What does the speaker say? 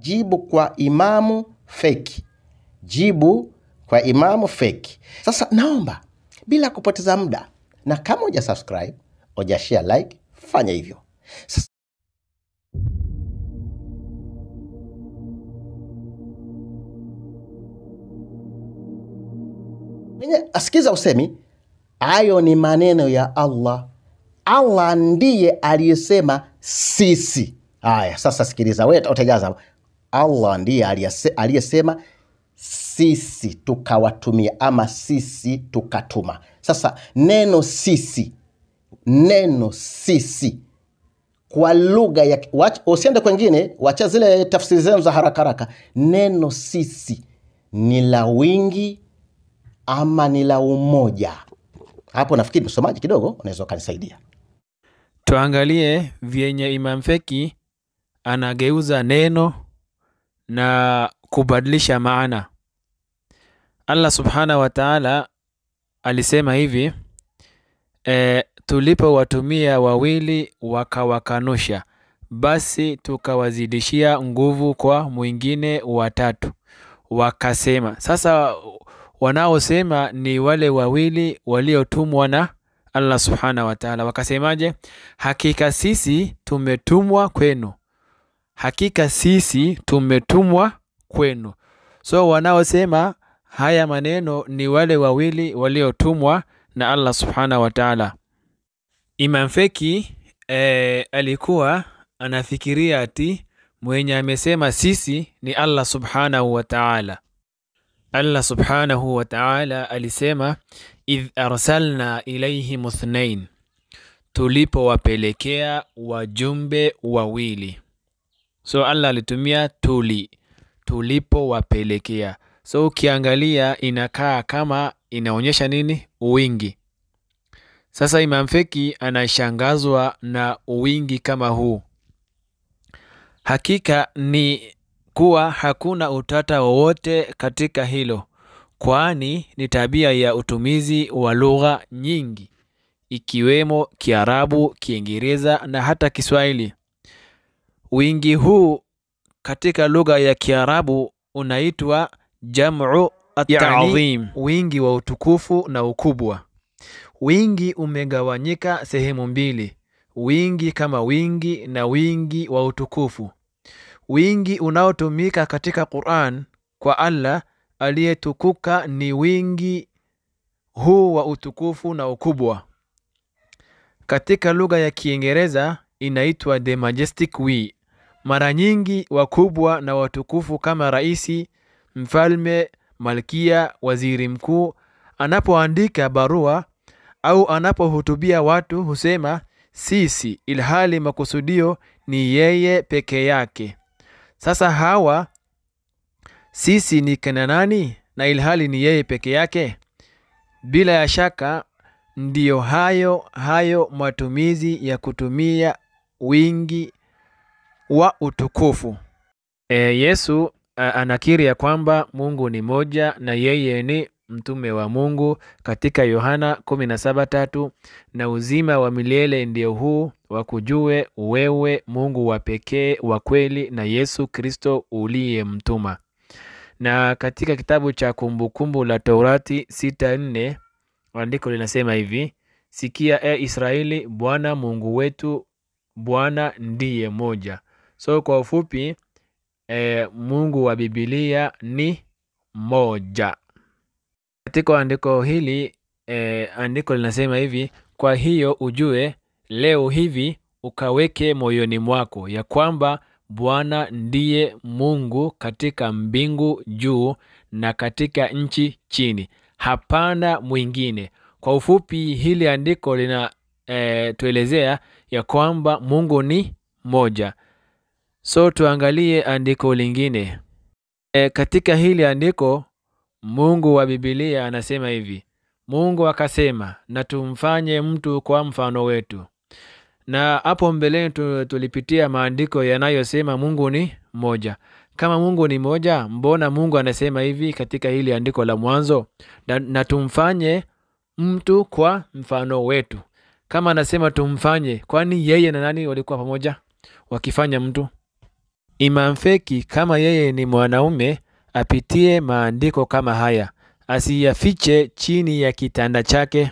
jibu kwa imamu feki, jibu kwa imamu feki. Sasa naomba bila kupoteza muda, na kama uja subscribe uja share like, fanya hivyo sasa. Asikiza usemi hayo ni maneno ya Allah. Allah ndiye aliyesema sisi. Haya, sasa sikiliza, utajaza Allah ndiye aliyesema sisi tukawatumia ama sisi tukatuma. Sasa neno sisi, neno sisi kwa lugha ya usiende kwengine, wacha zile tafsiri zenu za haraka haraka. Neno sisi ni la wingi ama ni la umoja? Hapo nafikiri msomaji kidogo unaweza ukanisaidia. Tuangalie vyenye imamfeki anageuza neno na kubadilisha maana. Allah subhanahu wa ta'ala alisema hivi e, tulipowatumia wawili wakawakanusha, basi tukawazidishia nguvu kwa mwingine watatu, wakasema. Sasa wanaosema ni wale wawili waliotumwa na Allah subhanahu wa ta'ala, wakasemaje? Hakika sisi tumetumwa kwenu hakika sisi tumetumwa kwenu. So wanaosema haya maneno ni wale wawili waliotumwa na Allah subhanahu wa taala. Imam Feki e, alikuwa anafikiria ati mwenye amesema sisi ni Allah subhanahu wa taala. Allah subhanahu wa taala alisema idh arsalna ilaihim ithnain, tulipowapelekea wajumbe wawili So Allah alitumia tuli, tulipowapelekea. So ukiangalia inakaa kama inaonyesha nini? Uwingi. Sasa Imam Feki anashangazwa na uwingi kama huu. Hakika ni kuwa hakuna utata wowote katika hilo, kwani ni tabia ya utumizi wa lugha nyingi ikiwemo Kiarabu, Kiingereza na hata Kiswahili. Wingi huu katika lugha ya Kiarabu unaitwa jamu atadhim, wingi wa utukufu na ukubwa. Wingi umegawanyika sehemu mbili, wingi kama wingi na wingi wa utukufu. Wingi unaotumika katika Quran kwa Allah aliyetukuka ni wingi huu wa utukufu na ukubwa. Katika lugha ya Kiingereza inaitwa the majestic we mara nyingi wakubwa na watukufu kama raisi, mfalme, malkia, waziri mkuu anapoandika barua au anapohutubia watu husema sisi, ilhali makusudio ni yeye peke yake. Sasa hawa sisi ni kina nani na ilhali ni yeye peke yake? Bila ya shaka ndiyo hayo hayo matumizi ya kutumia wingi wa utukufu. E, Yesu anakiri ya kwamba Mungu ni moja na yeye ni mtume wa Mungu katika Yohana 17:3, na uzima wa milele ndio huu wakujue wewe Mungu wa pekee wa kweli na Yesu Kristo uliyemtuma. Na katika kitabu cha Kumbukumbu la Torati 6:4 andiko linasema hivi: sikia e Israeli, Bwana Mungu wetu Bwana ndiye moja So kwa ufupi e, Mungu wa Biblia ni moja. Katika andiko hili e, andiko linasema hivi, kwa hiyo ujue leo hivi ukaweke moyoni mwako ya kwamba Bwana ndiye Mungu katika mbingu juu na katika nchi chini, hapana mwingine. Kwa ufupi hili andiko linatuelezea eh, e, ya kwamba Mungu ni moja. So tuangalie andiko lingine. E, katika hili andiko Mungu wa Biblia anasema hivi, Mungu akasema, na tumfanye mtu kwa mfano wetu. Na hapo mbeleni tulipitia maandiko yanayosema Mungu ni moja Kama Mungu ni moja mbona Mungu anasema hivi katika hili andiko la mwanzo, na, na tumfanye mtu kwa mfano wetu? Kama anasema tumfanye, kwani yeye na nani walikuwa pamoja wakifanya mtu? Imamfeki kama yeye ni mwanaume apitie maandiko kama haya, asiyafiche chini ya kitanda chake